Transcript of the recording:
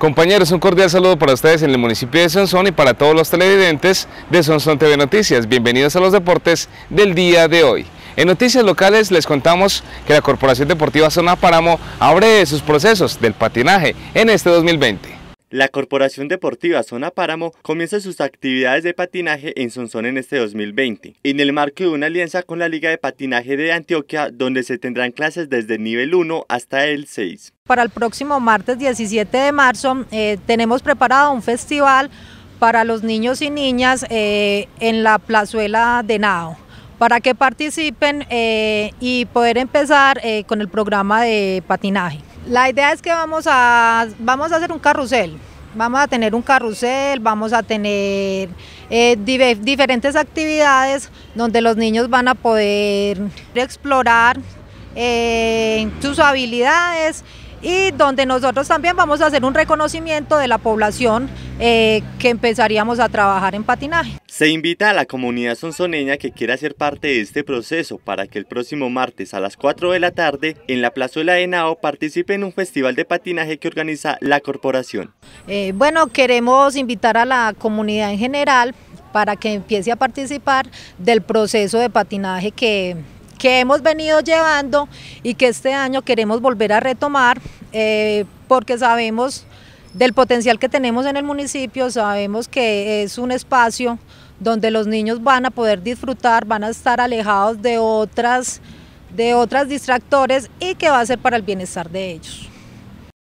Compañeros, un cordial saludo para ustedes en el municipio de Sonsón y para todos los televidentes de Sonsón TV Noticias. Bienvenidos a los deportes del día de hoy. En noticias locales les contamos que la Corporación Deportiva Zona Páramo abre sus procesos del patinaje en este 2020. La Corporación Deportiva Zona Páramo comienza sus actividades de patinaje en Sonsón en este 2020, en el marco de una alianza con la Liga de Patinaje de Antioquia, donde se tendrán clases desde el nivel 1 hasta el 6. Para el próximo martes 17 de marzo eh, tenemos preparado un festival para los niños y niñas eh, en la plazuela de Nao para que participen eh, y poder empezar con el programa de patinaje. La idea es que vamos a, hacer un carrusel. Vamos a tener un carrusel, vamos a tener eh, diferentes actividades donde los niños van a poder explorar eh, sus habilidades y donde nosotros también vamos a hacer un reconocimiento de la población eh, que empezaríamos a trabajar en patinaje. Se invita a la comunidad sonsoneña que quiera ser parte de este proceso para que el próximo martes a las 4 de la tarde en la plazuela de Nao participe en un festival de patinaje que organiza la corporación. Eh, bueno, queremos invitar a la comunidad en general para que empiece a participar del proceso de patinaje que que hemos venido llevando y que este año queremos volver a retomar eh, porque sabemos del potencial que tenemos en el municipio, sabemos que es un espacio donde los niños van a poder disfrutar, van a estar alejados de otras de otras distractores y que va a ser para el bienestar de ellos.